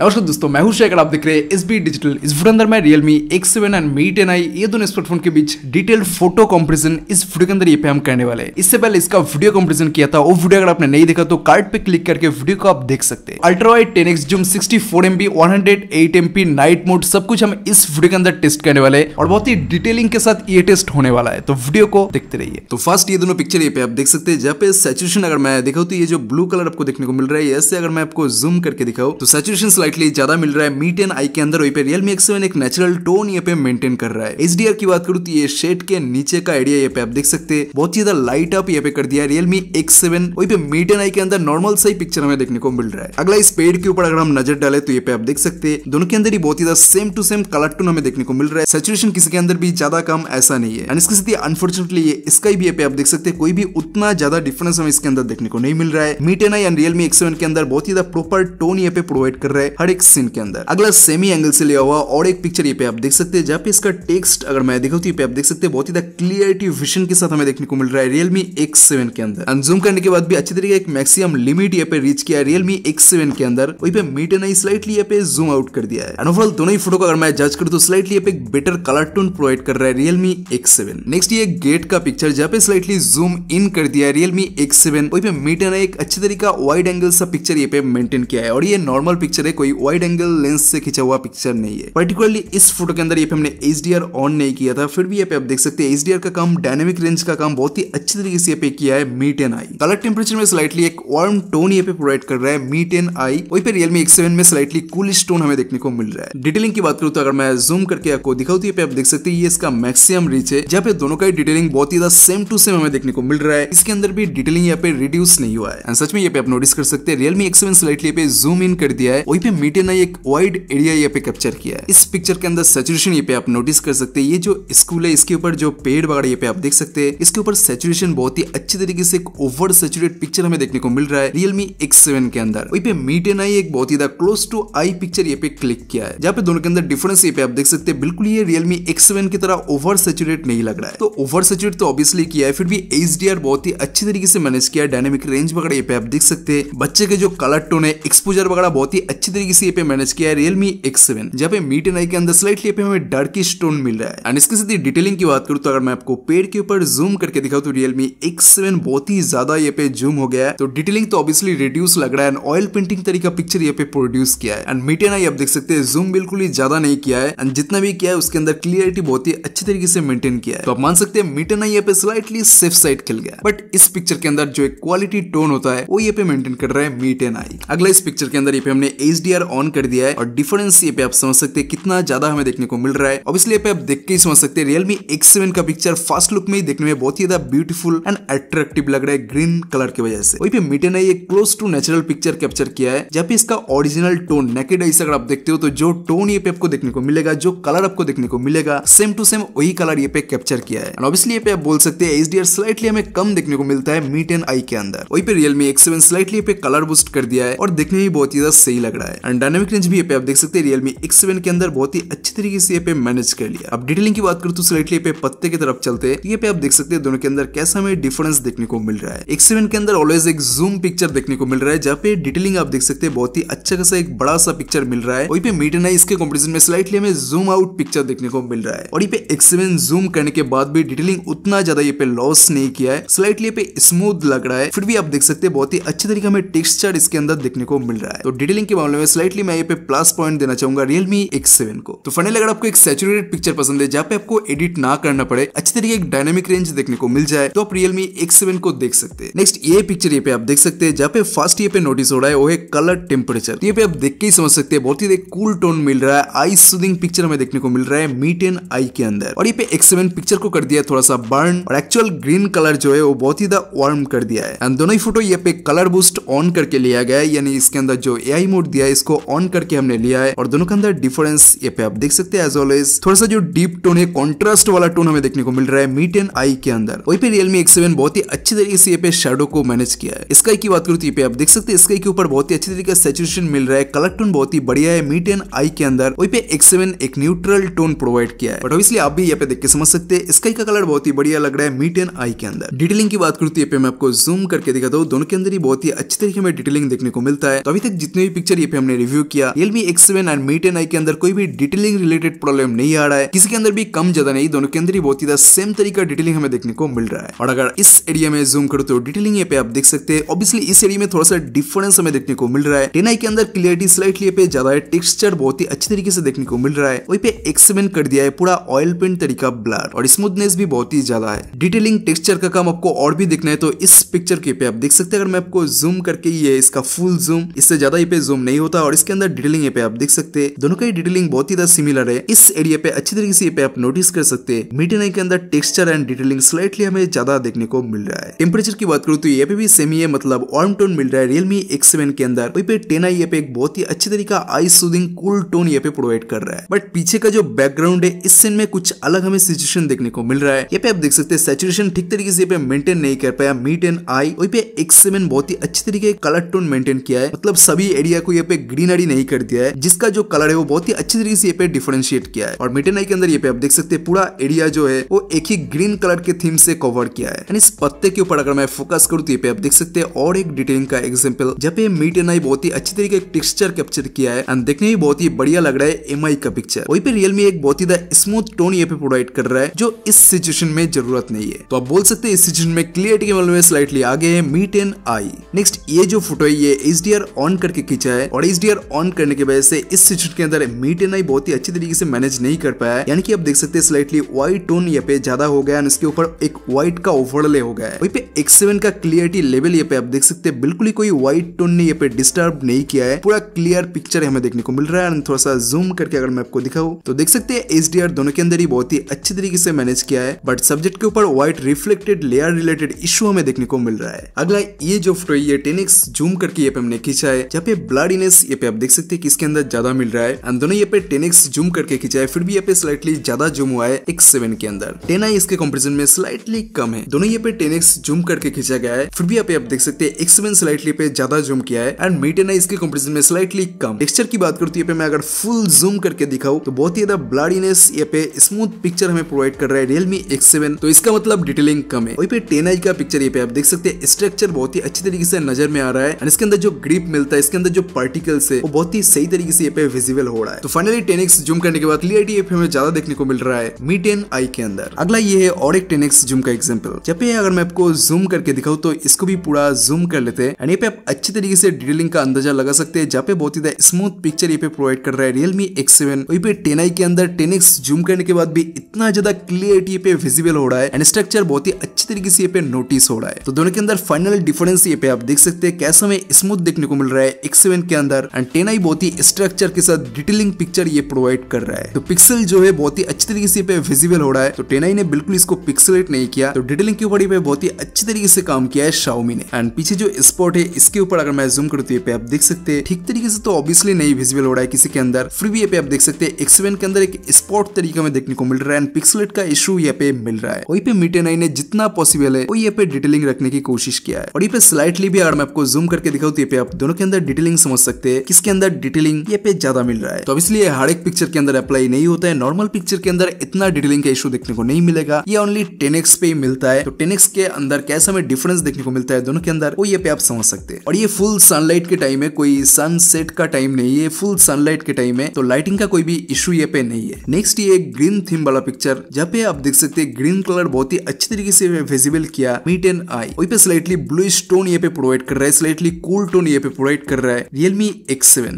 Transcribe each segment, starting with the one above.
नमस्कार दोस्तों मैं हूं शेखर आप देख रहे हैं एस बी डिजिटल इस वीडियो अंदर मैं Realme X seven and Mi ten I ये दोनों स्मार्टफोन के बीच डिटेल फोटो कंपैरिजन इस वीडियो के अंदर ये पे हम करने वाले हैं इससे पहले इसका वीडियो कंपैरिजन किया था वो वीडियो अगर आपने नहीं देखा तो कार्ड पे क्लिक करके वीडियो को आप देख सकते हैं ultrawide ten x zoom sixty four MB one hundred eight night mode सब कुछ हम इस वीडियो के अंदर टेस्ट करने वाले हैं और बहुत ही डिटेलिंग के साथ ये टेस्ट होने वाला है तो वीडियो को देखते रहिए तो फर्स्ट ये दोनों पिक्चर ये पे आप देख सकते हैं जहाँ पे सेचुएशन अगर मैं देखा तो ये जो ब्लू कलर आपको देखने को मिल रहा है ऐसे अगर मैं आपको जूम करके दिखाऊँ तो सेचुएशन स्लाइटली ज्यादा मिल रहा है मीट एंड आई के अंदर वही पे रियलमी एक्स सेवन एक नेचुरल टोन ये पे मेंटेन कर रहा है आर की बात करूँ तो ये शेड के नीचे का एरिया ये पे आप देख सकते हैं बहुत ही ज्यादा लाइट अप ये पे कर दिया रियलमी एक्स सेवन वही पे मीट एंड आई के अंदर नॉर्मल सही पिक्चर हमें देखने को मिल रहा है अगला इस पेड़ के ऊपर अगर हम नजर डाले तो ये पे आप देख सकते हैं दोनों के अंदर ही बहुत ही ज्यादा same to same colour tone हमें देखने को मिल रहा है सेचुएशन किसी के अंदर भी ज्यादा कम ऐसा नहीं है एंड इसके साथ अनफॉर्चुनेटली इसका भी ये पे आप देख सकते हैं कोई भी उतना ज्यादा डिफरेंस हमें इसके अंदर देखने को नहीं मिल रहा है Mi N I and Realme X के अंदर बहुत ही ज्यादा प्रॉपर टोन ये पे प्रोवाइड कर रहा है हर एक सीन के अंदर अगला सेमी एंगल से लिया हुआ और एक पिक्चर ये पे आप देख सकते हैं जहाँ पे इसका टेक्स्ट अगर मैं देखा तो ये पे आप देख सकते हैं बहुत ही क्लियरिटी विजन के साथ हमें देखने को मिल रहा है रियलमी एक्स सेवन के अंदर अनजूम करने के बाद भी अच्छी तरीके एक मैक्सिमम लिमिट यहाँ पे रीच किया है रियलमी एक्स सेवन के अंदर वही पे मीट नहीं स्लाइटली पे जूम आउट कर दिया है अनुभव दोनों ही फोटो को अगर मैं जज करूँ तो स्लाइटली पे एक बेटर कलर टोन प्रोवाइड कर रहा है रियलमी एक्स सेवन नेक्स्ट ये गेट का पिक्चर जहाँ पे स्लाइटली जूम इन कर दिया है रियलमी एक्स सेवन वही पे मीटर ने एक अच्छी तरीका वाइड एंगल सा पिक्चर ये पे मेंटेन किया है और ये नॉर्मल पिक्चर है कोई वाइड एंगल लेंस से खींचा हुआ पिक्चर नहीं है पर्टिकुलरली इस फोटो के अंदर ये पे हमने एच ऑन नहीं किया था फिर भी ये पे आप देख सकते हैं एच का काम डायनेमिक रेंज का काम बहुत ही अच्छे तरीके से ये पे किया है Mi N I colour temperature में स्लाइटली एक वार्म टोन ये पे प्रोवाइड कर रहा है मीट एन आई वही पे रियलमी एक्स में स्लाइटली कूल स्टोन हमें देखने को मिल रहा है डिटेलिंग की बात करूँ तो अगर मैं जूम करके आपको दिखाऊँ तो ये पे आप देख सकते हैं ये इसका मैक्सिमम रीच है जहाँ पे दोनों का ही डिटेलिंग बहुत ही ज्यादा सेम टू सेम हमें देखने को मिल रहा है इसके अंदर भी डिटेलिंग यहाँ पे रिड्यूस नहीं हुआ है सच में ये पे आप नोटिस कर सकते हैं रियलमी एक्स स्लाइटली पे जूम इन कर दिया है वही पे मीटे ने एक वाइड एरिया यहाँ पे कैप्चर किया है इस पिक्चर के अंदर सेचुरेशन ये पे आप नोटिस कर सकते हैं ये जो स्कूल है इसके ऊपर जो पेड़ वगैरह ये पे आप देख सकते हैं इसके ऊपर सेचुरेशन बहुत ही अच्छे तरीके से एक ओवर सेचुरेट पिक्चर हमें देखने को मिल रहा है रियलमी एक्स सेवन के अंदर वही पे मीटे ने एक बहुत ही ज्यादा क्लोज टू आई पिक्चर ये पे क्लिक किया है जहाँ पे दोनों के अंदर डिफरेंस ये पे आप देख सकते हैं बिल्कुल ये रियलमी एक्स सेवन की तरह ओवर सेचुरेट नहीं लग रहा है तो ओवर सेचुरेट तो ऑब्वियसली किया है फिर भी एच डी आर बहुत ही अच्छी तरीके से मैनेज किया है डायनेमिक रेंज वगैरह ये पे आप देख सकते हैं बच्चे के जो कलर टोन है एक्सपोजर वगैरह बहुत ही अच्छी तरीके से ये पे मैनेज किया है रियलमी एक्स सेवन जहाँ पे मीट एन आई के अंदर स्लाइटली पे हमें डार्किश स्टोन मिल रहा है एंड इसके साथ डिटेलिंग की बात करूँ तो अगर मैं आपको पेड़ के ऊपर जूम करके दिखाऊँ तो रियलमी एक्स सेवन बहुत ही ज्यादा ये पे जूम हो गया है तो डिटेलिंग तो ऑब्वियसली रिड्यूस लग रहा है एंड ऑयल पेंटिंग तरीका पिक्चर ये पे प्रोड्यूस किया है एंड मीट एन आई आप देख सकते हैं जूम बिल्कुल ही ज्यादा नहीं किया है एंड जितना भी किया है उसके अंदर क्लियरिटी बहुत ही अच्छी तरीके से मेंटेन किया है तो आप मान सकते हैं मीट एन आई ये पे स्लाइटली सेफ साइड खेल गया बट इस पिक्चर के अंदर जो एक क्वालिटी टोन होता है वो ये पे मेंटेन कर रहा है मीट एन आई अगला इस पिक्चर के अंदर ये पे हमने एच डी टीआर ऑन कर दिया है और डिफरेंस ये पे आप समझ सकते हैं कितना ज्यादा हमें देखने को मिल रहा है और इसलिए पे आप देख के ही समझ सकते हैं रियलमी एक्स सेवन का पिक्चर फर्स्ट लुक में ही देखने में बहुत ही ज्यादा ब्यूटीफुल एंड अट्रेक्टिव लग रहा है ग्रीन कलर की वजह से वही पे मीटे ने ये close to natural picture capture किया है जब इसका ओरिजिनल टोन नेकेड आइस अगर आप देखते हो तो जो टोन ये पे आपको देखने को मिलेगा जो कलर आपको देखने को मिलेगा सेम टू सेम वही कलर ये पे कैप्चर किया है और ऑब्वियसली पे आप बोल सकते हैं एच स्लाइटली हमें कम देखने को मिलता है मीट एंड आई के अंदर वही पे रियलमी एक्स सेवन स्लाइटली पे कलर बूस्ट कर दिया है और देखने में बहुत ही ज्यादा सही लग रहा है एंड डायनेमिक रेंज भी पे आप देख सकते हैं रियलमी एक्स सेवन के अंदर बहुत ही अच्छी तरीके से ये पे मैनेज कर लिया अब डिटेलिंग की बात करूँ तो स्लाइटली पे पत्ते की तरफ चलते हैं ये पे आप देख सकते हैं दोनों के अंदर कैसा हमें डिफरेंस देखने को मिल रहा है एक्स सेवन के अंदर ऑलवेज एक जूम पिक्चर देखने को मिल रहा है जहाँ पे डिटेलिंग आप देख सकते हैं बहुत ही अच्छा खासा एक बड़ा सा पिक्चर मिल रहा है वही पे मीट एंड इसके कॉम्पिटिशन में स्लाइटली हमें जूम आउट पिक्चर देखने को मिल रहा है और ये एक्स सेवन जूम करने के बाद भी डिटेलिंग उतना ज्यादा ये पे लॉस नहीं किया है स्लाइटली पे स्मूथ लग रहा है फिर भी आप देख सकते हैं बहुत ही अच्छे तरीके हमें टेक्सचर इसके अंदर देखने को मिल रहा है तो डिटेलिंग के मामले में में स्लाइटली मैं ये पे प्लस पॉइंट देना चाहूंगा रियलमी एक्स सेवन को तो फाइनल अगर आपको एक सेचुरेटेड पिक्चर पसंद है जहाँ पे आपको एडिट ना करना पड़े अच्छे तरीके एक डायनेमिक रेंज देखने को मिल जाए तो आप रियलमी एक्स सेवन को देख सकते हैं नेक्स्ट ये पिक्चर ये पे आप देख सकते हैं जहाँ पे फर्स्ट ये पे नोटिस हो रहा है वो है कलर टेम्परेचर ये पे आप देख के ही समझ सकते हैं बहुत ही कूल टोन मिल रहा है आई सुदिंग पिक्चर हमें देखने को मिल रहा है मीट एन आई के अंदर और ये पे एक्स सेवन पिक्चर को कर दिया थोड़ा सा बर्न और एक्चुअल ग्रीन कलर जो है वो बहुत ही वार्म कर दिया है एंड दोनों ही फोटो ये पे कलर बूस्ट ऑन करके लिया गया है यानी इसके अंदर जो ए मोड दिया है प्राइस को ऑन करके हमने लिया है और दोनों के अंदर डिफरेंस ये पे आप देख सकते हैं एज ऑलवेज थोड़ा सा जो डीप टोन है कॉन्ट्रास्ट वाला टोन हमें देखने को मिल रहा है मीट एंड आई के अंदर वही पे रियलमी एक्स सेवन बहुत ही अच्छी तरीके से ये पे शेडो को मैनेज किया है स्काई की बात करूँ तो ये पे आप देख सकते हैं स्काई के ऊपर बहुत ही अच्छी तरीके से मिल रहा है कलर टोन बहुत ही बढ़िया है मीट एंड आई के अंदर वही पे एक्स सेवन एक न्यूट्रल टोन प्रोवाइड किया है बट ऑब्वियसली आप भी यहाँ पे देख के समझ सकते हैं स्काई का कलर बहुत ही बढ़िया लग रहा है मीट एंड आई के अंदर डिटेलिंग की बात करूँ तो ये पे मैं आपको जूम करके दिखाता हूँ दोनों के अंदर ही बहुत ही अच्छी तरीके में डिटेलिंग देखने को मिलता है तो अभी तक जितने भी पिक्चर ये पे हमने रिव्यू किया Realme X seven and Mi N I के अंदर कोई भी डिटेलिंग रिलेटेड प्रॉब्लम नहीं आ रहा है किसी के अंदर भी कम ज्यादा नहीं दोनों के अंदर ही बहुत ही सेम तरीका डिटेलिंग हमें देखने को मिल रहा है और अगर इस एरिया में जूम करो तो डिटेलिंग पे आप देख सकते हैं ऑब्वियसली इस एरिया में थोड़ा सा डिफरेंस हमें देखने को मिल रहा है टेन के अंदर क्लियरिटी स्लाइटली पे ज्यादा है टेक्सचर बहुत ही अच्छी तरीके से देखने को मिल रहा है वही पे एक्सपेन कर दिया है पूरा ऑयल पेंट तरीका ब्लर और स्मूथनेस भी बहुत ही ज्यादा है डिटेलिंग टेक्सचर का काम आपको और भी देखना है तो इस पिक्चर के पे आप देख सकते हैं अगर मैं आपको जूम करके ये इसका फुल जूम इससे ज्यादा ये पे जूम नहीं होता होता है और इसके अंदर डिटेलिंग पे आप देख सकते हैं दोनों का ही डिटेलिंग बहुत ही ज्यादा सिमिलर है इस एरिया पे अच्छी तरीके से पे आप नोटिस कर सकते हैं मीटर के अंदर टेक्सचर एंड डिटेलिंग स्लाइटली हमें ज्यादा देखने को मिल रहा है टेम्परेचर की बात करूँ तो ये पे भी सेम ही है मतलब वार्म टोन मिल रहा है रियलमी एक्स के अंदर वही पे टेन आई पे एक बहुत ही अच्छी तरीका आई सुदिंग कूल टोन ये पे प्रोवाइड कर रहा है बट पीछे का जो बैकग्राउंड है इस सीन में कुछ अलग हमें सिचुएशन देखने को मिल रहा है ये पे आप देख सकते हैं सेचुरेशन ठीक तरीके से पे मेंटेन नहीं कर पाया मीट एंड आई वही पे एक्स सेवन बहुत ही अच्छी तरीके कलर टोन मेंटेन किया है मतलब सभी एरिया को ये पे ग्रीनरी नहीं कर दिया है जिसका जो कलर है वो बहुत ही अच्छे तरीके से ये पे डिफ्रेंशिएट किया है और मिटेन आई के अंदर ये पे आप देख सकते हैं पूरा एरिया जो है वो एक ही ग्रीन कलर के थीम से कवर किया है इस पत्ते के ऊपर अगर मैं फोकस करूँ तो ये पे आप देख सकते हैं और एक डिटेलिंग का एग्जाम्पल जब ये मिटेन आई बहुत ही अच्छे तरीके टेक्सचर कैप्चर किया है एंड देखने में बहुत ही बढ़िया लग रहा है एम का पिक्चर वही पे रियलमी एक बहुत ही स्मूथ टोन ये पे प्रोवाइड कर रहा है जो इस सिचुएशन में जरूरत नहीं है तो आप बोल सकते हैं इस सिचुएशन में क्लियरिटी के मामले में स्लाइटली आगे है मीट एंड आई नेक्स्ट ये जो फोटो है ये एच ऑन करके खींचा है और एच ऑन करने की वजह से इस सिचुएशन के अंदर मीटेनाई बहुत ही अच्छी तरीके से मैनेज नहीं कर पाया यानी कि आप देख सकते हैं स्लाइटली व्हाइट टोन यहाँ पे ज्यादा हो गया इसके ऊपर एक व्हाइट का ओवरले हो गया वही पे एक्स का क्लियरिटी लेवल यहाँ पे आप देख सकते हैं बिल्कुल ही कोई व्हाइट टोन ने यहाँ पे डिस्टर्ब नहीं किया है पूरा क्लियर पिक्चर हमें देखने को मिल रहा है थोड़ा सा जूम करके अगर मैं आपको दिखाऊं तो देख सकते हैं एच दोनों के अंदर ही बहुत ही अच्छे तरीके से मैनेज किया है बट सब्जेक्ट के ऊपर white reflected layer related issue हमें देखने को मिल रहा है अगला ये जो फोटो ये टेनिक्स जूम करके ये पे हमने खींचा है जहाँ पे ब्लडीनेस ये पे आप देख सकते हैं कि इसके अंदर ज्यादा मिल रहा है एंड दोनों ये पे टेन एक्स जूम करके खींचा है फिर भी ये पे स्लाइटली ज्यादा जूम हुआ है एक्स सेवन के अंदर टेन आई इसके कम्पेरिजन में स्लाइटली कम है दोनों ये पे टेन एक्स जूम करके खींचा गया है फिर भी यहाँ पे आप देख सकते हैं एक्स सेवन स्लाइटली पे ज्यादा जूम किया है एंड मी टेन आई इसके कम्पेरिजन में स्लाइटली कम टेक्सचर की बात करती है पे मैं अगर फुल जूम करके दिखाऊ तो बहुत ही ज्यादा ब्लडीनेस ये पे स्मूथ पिक्चर हमें प्रोवाइड कर रहा है रियलमी एक्स सेवन तो इसका मतलब डिटेलिंग कम है वही पे टेन आई का पिक्चर ये पे आप देख सकते हैं स्ट्रक्चर बहुत ही अच्छी तरीके से नजर में आ रहा है एंड इसके अंदर जो ग्रिप मिलता है इसके अंदर जो पार्टिकल एंगल से वो बहुत ही सही तरीके से ये पे विजिबल हो रहा है तो फाइनली टेनिक्स जूम करने के बाद क्लियरिटी एफ में ज्यादा देखने को मिल रहा है मीट एन आई के अंदर अगला ये है और एक टेनिक्स जूम का एग्जाम्पल जब ये अगर मैं आपको जूम करके दिखाऊँ तो इसको भी पूरा जूम कर लेते हैं ये पे आप अच्छे तरीके से डिटेलिंग का अंदाजा लगा सकते हैं जहाँ पे बहुत ही स्मूथ पिक्चर ये पे प्रोवाइड कर रहा है रियलमी एक्स सेवन पे टेन आई के अंदर टेनिक्स जूम करने के बाद भी इतना ज्यादा क्लियरिटी पे विजिबल हो रहा है एंड स्ट्रक्चर बहुत ही अच्छी तरीके से ये पे नोटिस हो रहा है तो दोनों के अंदर फाइनल डिफरेंस ये पे आप देख सकते हैं कैसे हमें स्मूथ देखने को मिल रहा है एक्स के अंदर अंदर एंटेना ही बहुत ही स्ट्रक्चर के साथ डिटेलिंग पिक्चर ये प्रोवाइड कर रहा है तो पिक्सल जो है बहुत ही अच्छी तरीके से पे विजिबल हो रहा है तो टेनाई ने बिल्कुल इसको पिक्सलेट नहीं किया तो डिटेलिंग के ऊपर बहुत ही अच्छी तरीके से काम किया है शाउमी ने एंड पीछे जो स्पॉट है इसके ऊपर अगर मैं जूम करती हूँ आप देख सकते हैं ठीक तरीके से तो ऑब्वियसली नहीं विजिबल हो रहा है किसी के अंदर फिर भी ये पे आप देख सकते हैं एक्सवेन के अंदर एक स्पॉट तरीके में देखने को मिल रहा है एंड पिक्सलेट का इशू यहाँ पे मिल रहा है वही पे मीटे ने जितना पॉसिबल है वही पे डिटेलिंग रखने की कोशिश किया है और ये पे स्लाइटली भी अगर मैं आपको जूम करके दिखाऊँ तो ये पे आप दोनों के अंदर डिटेलिंग समझ सकते सकते हैं किसके अंदर डिटेलिंग ये पेज ज्यादा मिल रहा है तो इसलिए हर एक पिक्चर के अंदर अप्लाई नहीं होता है नॉर्मल पिक्चर के अंदर इतना डिटेलिंग का इशू देखने को नहीं मिलेगा ये ओनली टेन पे ही मिलता है तो टेन के अंदर कैसे हमें डिफरेंस देखने को मिलता है दोनों के अंदर वो ये पे आप समझ सकते हैं और ये फुल सनलाइट के टाइम है कोई सनसेट का टाइम नहीं है फुल सनलाइट के टाइम है तो लाइटिंग का कोई भी इशू ये पे नहीं है नेक्स्ट ये ग्रीन थीम वाला पिक्चर जहाँ पे आप देख सकते हैं ग्रीन कलर बहुत ही अच्छी तरीके से विजिबल किया मीट एंड आई वही पे स्लाइटली ब्लू स्टोन ये पे प्रोवाइड कर रहा है स्लाइटली कूल टोन ये पे प्रोवाइड कर रहा है रियलमी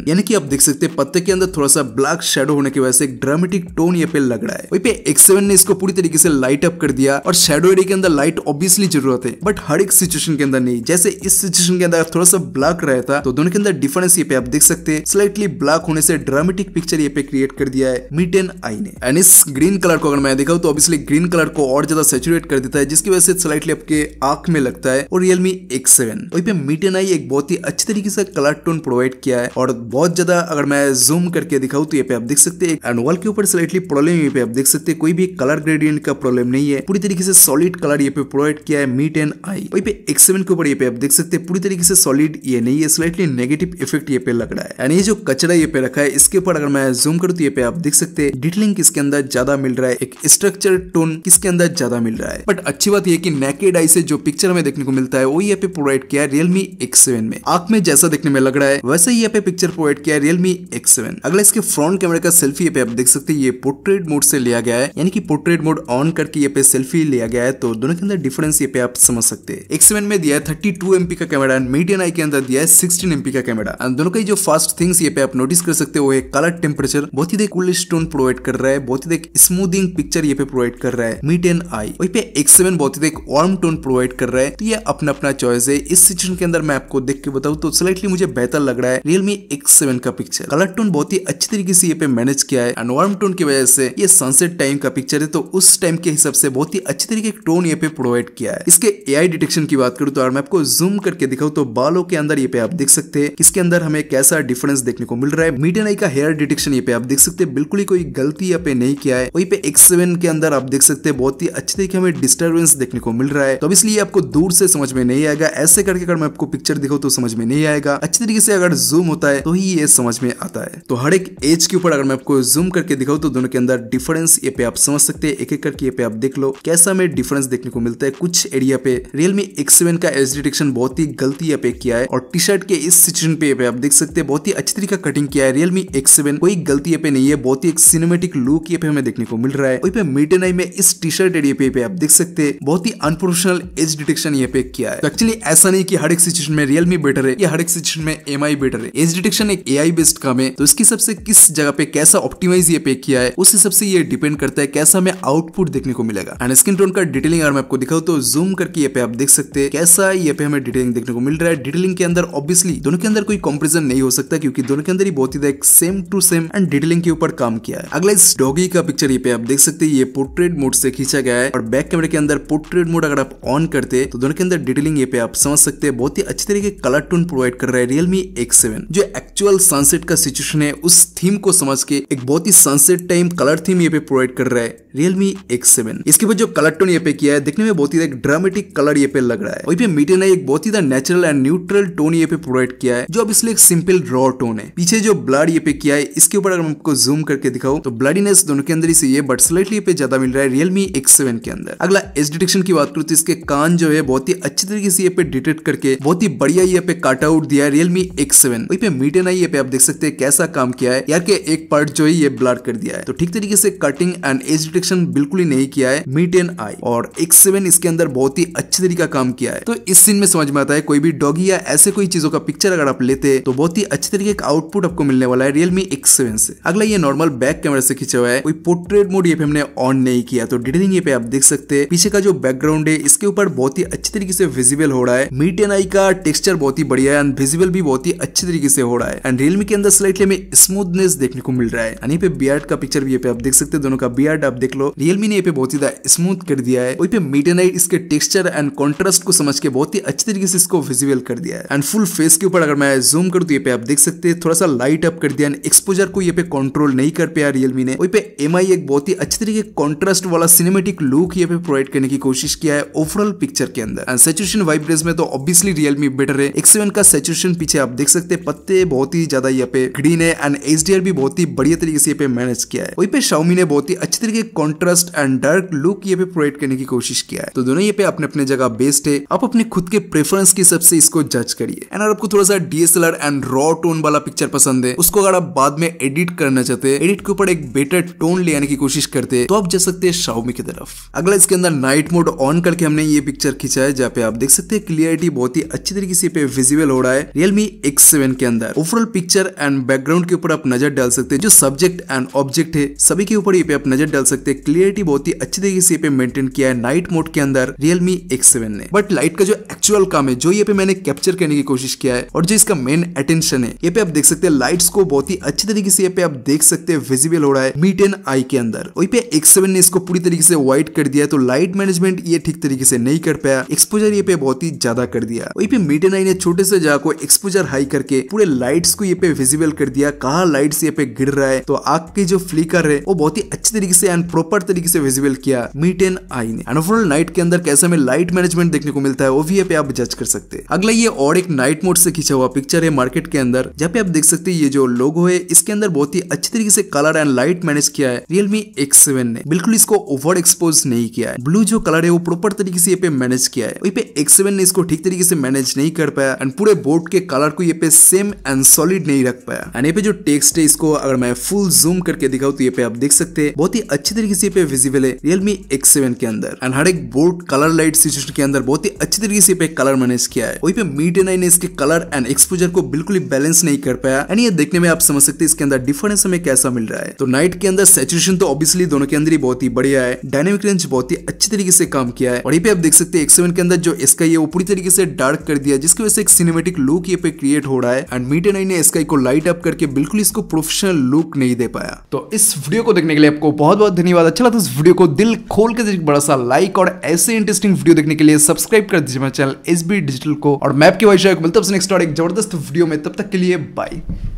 यानी कि आप देख सकते हैं पत्ते के अंदर थोड़ा सा ब्लैक शेडो होने की वजह से एक ड्रामेटिक टोन ये पे लग रहा है वही पे एक्स सेवन ने इसको पूरी तरीके से लाइट अप कर दिया और शेडो एरिया के अंदर लाइट ऑब्वियसली जरूरत है बट हर एक सिचुएशन के अंदर नहीं जैसे इस सिचुएशन के अंदर थोड़ा सा ब्लैक रहा था तो दोनों के अंदर डिफरेंस ये पे आप देख सकते हैं स्लाइटली ब्लैक होने से ड्रामेटिक पिक्चर ये पे क्रिएट कर दिया है मिड एन आई ने एंड इस ग्रीन कलर को अगर मैं देखा तो ऑब्वियसली ग्रीन कलर को और ज्यादा सेचुरेट कर देता है जिसकी वजह से स्लाइटली आपके आंख में लगता है और रियलमी एक्स सेवन वही पे मिड एन आई एक बहुत ही अच्छी तरीके से कलर टोन प्रोवाइड किया है और बहुत ज्यादा अगर मैं जूम करके दिखाऊ तो ये पे आप देख सकते हैं एंड वॉल के ऊपर स्लाइटली प्रॉब्लम ये पे आप देख सकते हैं कोई भी कलर ग्रेडियंट का प्रॉब्लम नहीं है पूरी तरीके से सॉलिड कलर ये पे प्रोवाइड किया है मीट एंड आई वही पे एक्सेवन के ऊपर ये पे आप देख सकते हैं पूरी तरीके से सॉलिड ये नहीं है स्लाइटली नेगेटिव इफेक्ट ये पे लग रहा है एंड ये जो कचरा ये पे रखा है इसके ऊपर अगर मैं जूम करूँ तो ये पे आप देख सकते हैं डिटेलिंग किसके अंदर ज्यादा मिल रहा है एक स्ट्रक्चर टोन किसके अंदर ज्यादा मिल रहा है बट अच्छी बात यह की नेकेड आई से जो पिक्चर हमें देखने को मिलता है वो ये पे प्रोवाइड किया है रियलमी सेवन में आंख में जैसा देखने में लग रहा है वैसे यहाँ पे पिक्चर प्रोवाइड किया है रियलमी एक्स सेवन अगला इसके फ्रंट कैमरे का सेल्फी यहाँ पे आप देख सकते हैं ये पोर्ट्रेट मोड से लिया गया है यानी कि पोर्ट्रेट मोड ऑन करके यहाँ पे सेल्फी लिया गया है तो दोनों के अंदर डिफरेंस ये पे आप समझ सकते हैं एक्स सेवन में दिया है थर्टी टू एमपी का कैमरा एंड मीडियन आई के अंदर दिया है सिक्सटीन एमपी का कैमरा दोनों का जो फास्ट थिंग्स ये पे आप नोटिस कर सकते हो वो है कलर टेम्परेचर बहुत ही देख कुल स्टोन प्रोवाइड कर रहा है बहुत ही देख स्मूदिंग पिक्चर ये पे प्रोवाइड कर रहा है मीडियन आई वही पे एक्स सेवन बहुत ही देख वार्म टोन प्रोवाइड कर रहा है तो ये अपना अपना चॉइस है इस सिचुएशन के अंदर मैं आपको देख के बताऊँ तो स्लाइटली मुझे बेहतर लग रहा है रियलमी एक्स का पिक्चर कलर टोन बहुत ही अच्छी तरीके से ये पे मैनेज किया है एंड वार्म टोन की वजह से ये सनसेट टाइम का पिक्चर है तो उस टाइम के हिसाब से बहुत ही अच्छी तरीके का टोन ये पे प्रोवाइड किया है इसके ए डिटेक्शन की बात करूँ तो अगर मैं आपको जूम करके दिखाऊँ तो बालों के अंदर ये पे आप देख सकते हैं इसके अंदर हमें कैसा डिफरेंस देखने को मिल रहा है मीडियन आई का हेयर डिटेक्शन ये पे आप देख सकते हैं बिल्कुल ही कोई गलती यहाँ पे नहीं किया है वही पे एक्स के अंदर आप देख सकते हैं बहुत ही अच्छे तरीके हमें डिस्टर्बेंस देखने को मिल रहा है तो इसलिए आपको दूर से समझ में नहीं आएगा ऐसे करके अगर मैं आपको पिक्चर दिखाऊँ तो समझ में नहीं आएगा अच्छी तरीके से अगर जूम होता है तो ही ये समझ में आता है तो हर एक एज के ऊपर अगर मैं आपको जूम करके दिखाऊँ तो दोनों के अंदर डिफरेंस ये पे आप समझ सकते हैं एक एक करके ये पे आप देख लो कैसा हमें डिफरेंस देखने को मिलता है कुछ एरिया पे रियलमी एक्स सेवन का एज डिटेक्शन बहुत ही गलती यहाँ पे किया है और टी शर्ट के इस सिचुएशन पे, पे आप देख सकते हैं बहुत ही अच्छी तरीका कटिंग किया है रियलमी एक्स सेवन कोई गलती यहाँ पे नहीं है बहुत ही एक सिनेमेटिक लुक ये पे हमें देखने को मिल रहा है वही पे मिड एन आई में इस टी शर्ट एरिया पे, आप देख सकते हैं बहुत ही अनप्रोफेशनल एज डिटेक्शन यहाँ पे किया है एक्चुअली तो ऐसा नहीं की हर एक सिचुएशन में रियलमी बेटर है या हर एक सिचुएशन में एम बेटर है एज डिटेक्शन एक ए बेस्ड काम है तो इसकी सबसे किस जगह पे कैसा ऑप्टिमाइज ये पे किया है उस हिसाब से ये डिपेंड करता है कैसा हमें आउटपुट देखने को मिलेगा एंड स्क्रीन टोन का डिटेलिंग अगर मैं आपको दिखाऊँ तो जूम करके ये पे आप देख सकते हैं कैसा ये पे हमें डिटेलिंग देखने को मिल रहा है डिटेलिंग के अंदर ऑब्वियसली दोनों के अंदर कोई कॉम्पेरिजन नहीं हो सकता क्योंकि दोनों के अंदर ही बहुत ही same to same and detailing के ऊपर काम किया है अगला इस डॉगी का पिक्चर ये पे आप देख सकते हैं ये पोर्ट्रेट मोड से खींचा गया है और बैक कैमरे के अंदर पोर्ट्रेट मोड अगर आप ऑन करते तो दोनों के अंदर डिटेलिंग ये पे आप समझ सकते हैं बहुत ही अच्छी तरीके कलर टोन प्रोवाइड कर रहा है रियलमी एक्स सेवन इलेवन जो एक्चुअल सनसेट का सिचुएशन है उस थीम को समझ के एक बहुत ही सनसेट टाइम कलर थीम ये पे प्रोवाइड कर रहा है रियलमी एक्स सेवन इसके बाद जो कलर टोन ये पे किया है देखने में बहुत ही ड्रामेटिक कलर ये पे लग रहा है वही पे मीडिया ने एक बहुत ही नेचुरल एंड न्यूट्रल टोन ये पे प्रोवाइड किया है जो अब इसलिए एक सिंपल रॉ टोन है पीछे जो ब्लड ये पे किया है इसके ऊपर अगर हम आपको जूम करके दिखाऊं तो ब्लडीनेस दोनों के अंदर ही सही है बट स्लाइटली पे ज्यादा मिल रहा है रियलमी एक्स सेवन के अंदर अगला एज डिटेक्शन की बात करूँ तो इसके कान जो है बहुत ही अच्छी तरीके से ये पे डिटेक्ट करके बहुत ही बढ़िया ये पे काट आउट दिया है रियलमी एक्स सेवन वही पे मीडियन आई ये पे आप देख सकते हैं कैसा काम किया है यार के एक पार्ट जो है ये ब्लड कर दिया है तो ठीक तरीके से कटिंग एंड एज डिटेक्शन बिल्कुल ही नहीं किया है मीडियन आई और एक्स सेवन इसके अंदर बहुत ही अच्छे तरीके का काम किया है तो इस सीन में समझ में आता है कोई भी डॉगी या ऐसे कोई चीजों का पिक्चर अगर आप लेते हैं तो बहुत ही अच्छे तरीके का आउटपुट आपको मिलने वाला है रियलमी एक्स सेवन से अगला ये नॉर्मल बैक कैमरा से खींचा हुआ है कोई पोर्ट्रेट मोड ये पे हमने ऑन नहीं किया तो डिटेलिंग ये पे आप देख सकते हैं पीछे का जो बैकग्राउंड है इसके ऊपर बहुत ही अच्छे तरीके से विजिबल हो रहा है मीडियन आई का टेक्सचर बहुत ही बढ़िया है एंड विजिबल भी बहुत ही अच्छे तरीके से हो रहा है एंड रियलमी के अंदर स्लाइटली में स्मूथनेस देखने को मिल रहा है एंड पे बियर्ड का पिक्चर भी पे आप देख सकते हैं दोनों का बियर्ड आप देख लो रियलमी ने ये पे बहुत ही स्मूथ कर दिया है वही पे मीटेनाइट इसके टेक्सचर एंड कॉन्ट्रास्ट को समझ के बहुत ही अच्छे तरीके से इसको विजिबल कर दिया है एंड फुल फेस के ऊपर अगर मैं जूम करूँ तो ये पे आप देख सकते हैं थोड़ा सा लाइट अप कर दिया एंड एक्सपोजर को ये पे कंट्रोल नहीं कर पाया रियलमी ने वही पे एम एक बहुत ही अच्छे तरीके कॉन्ट्रास्ट वाला सिनेमेटिक लुक ये पे प्रोवाइड करने की कोशिश किया है ओवरऑल पिक्चर के अंदर एंड सेचुएशन वाइब्रेस में तो ऑब्वियसली रियलमी बेटर है एक्स का सेचुएशन पीछे आप देख सकते हैं पत्ते बहुत ही ज्यादा यहाँ पे ग्रीन है एंड एच डी भी बहुत ही बढ़िया तरीके से यहाँ पे मैनेज किया है वही पे शाउमी ने बहुत ही अच्छे तरीके कॉन्ट्रास्ट एंड डार्क लुक ये पे प्रोवाइड करने की कोशिश किया है तो दोनों ये पे अपने अपने जगह बेस्ट है आप अपने खुद के प्रेफरेंस के हिसाब से इसको जज करिए एंड अगर आपको थोड़ा सा डीएसएलआर एंड रॉ टोन वाला पिक्चर पसंद है उसको अगर आप बाद में एडिट करना चाहते हैं एडिट के ऊपर एक बेटर टोन ले आने की कोशिश करते हैं तो आप जा सकते हैं शाउमी की तरफ अगला इसके अंदर नाइट मोड ऑन करके हमने ये पिक्चर खींचा है जहाँ पे आप देख सकते हैं क्लियरिटी बहुत ही अच्छी तरीके से पे विजिबल हो रहा है रियलमी एक्स सेवन के अंदर ओवरऑल पिक्चर एंड बैकग्राउंड के ऊपर आप नजर डाल सकते हैं जो सब्जेक्ट एंड ऑब्जेक्ट है सभी के ऊपर ये पे आप नजर डाल सकते हैं क्लियरिटी बहुत ही अच्छी तरीके से ये पे मेंटेन किया है नाइट मोड के अंदर रियलमी एक्स ने बट लाइट का जो एक्चुअल काम है जो ये पे मैंने कैप्चर करने की कोशिश किया है और जो इसका मेन अटेंशन है ये पे आप देख सकते हैं लाइट्स को बहुत ही अच्छी तरीके से ये पे आप देख सकते हैं विजिबल हो रहा है मीट एन आई के अंदर वही पे एक्स ने इसको पूरी तरीके से व्हाइट कर दिया तो लाइट मैनेजमेंट ये ठीक तरीके से नहीं कर पाया एक्सपोजर ये पे बहुत ही ज्यादा कर दिया वही पे मीट एन आई ने छोटे से जगह को एक्सपोजर हाई करके करके पूरे लाइट्स को ये पे विजिबल कर दिया कहा लाइट्स ये पे गिर रहा है तो आग के जो फ्लिकर है वो बहुत ही अच्छे तरीके से एंड प्रॉपर तरीके से विजिबल किया मीट एन आई ने एंड ओवरऑल नाइट के अंदर कैसे हमें लाइट मैनेजमेंट देखने को मिलता है वो भी ये पे आप जज कर सकते हैं अगला ये और एक नाइट मोड से खींचा हुआ पिक्चर है मार्केट के अंदर जहाँ पे आप देख सकते हैं ये जो लोगो है इसके अंदर बहुत ही अच्छे तरीके से कलर एंड लाइट मैनेज किया है रियलमी एक्स ने बिल्कुल इसको ओवर एक्सपोज नहीं किया है ब्लू जो कलर है वो प्रॉपर तरीके से ये पे मैनेज किया है वही पे एक्स ने इसको ठीक तरीके से मैनेज नहीं कर पाया एंड पूरे बोर्ड के कलर को ये पे सेम एंड सॉलिड नहीं रख पाया एंड ये पे जो टेक्स्ट है इसको अगर मैं फुल जूम करके दिखाऊँ तो ये पे आप देख सकते हैं बहुत ही अच्छे तरीके से ये पे विजिबल है रियलमी एक्स सेवन के अंदर एंड हर एक बोर्ड कलर लाइट सिचुएशन के अंदर बहुत ही अच्छे तरीके से पे कलर मैनेज किया है वही पे मीट ने इसके कलर एंड एक्सपोजर को बिल्कुल ही बैलेंस नहीं कर पाया एंड ये देखने में आप समझ सकते हैं इसके अंदर डिफरेंस हमें कैसा मिल रहा है तो नाइट के अंदर सेचुएशन तो ऑब्वियसली दोनों के अंदर ही बहुत ही बढ़िया है डायनेमिक रेंज बहुत ही अच्छे तरीके से काम किया है और ये पे आप देख सकते हैं एक्स के अंदर जो इसका ये वो पूरी तरीके से डार्क कर दिया जिसकी वजह से एक सिनेमेटिक लुक ये पे क्रिएट हो रहा है है एंड मीडिया नाइन ने इसका को लाइट अप करके बिल्कुल इसको प्रोफेशनल लुक नहीं दे पाया तो इस वीडियो को देखने के लिए आपको बहुत बहुत धन्यवाद अच्छा लगता तो इस वीडियो को दिल खोल के बड़ा सा लाइक और ऐसे इंटरेस्टिंग वीडियो देखने के लिए सब्सक्राइब कर दीजिए मेरे चैनल एस डिजिटल को और मैप के वाइज मिलता है नेक्स्ट और एक जबरदस्त वीडियो में तब तक के लिए बाय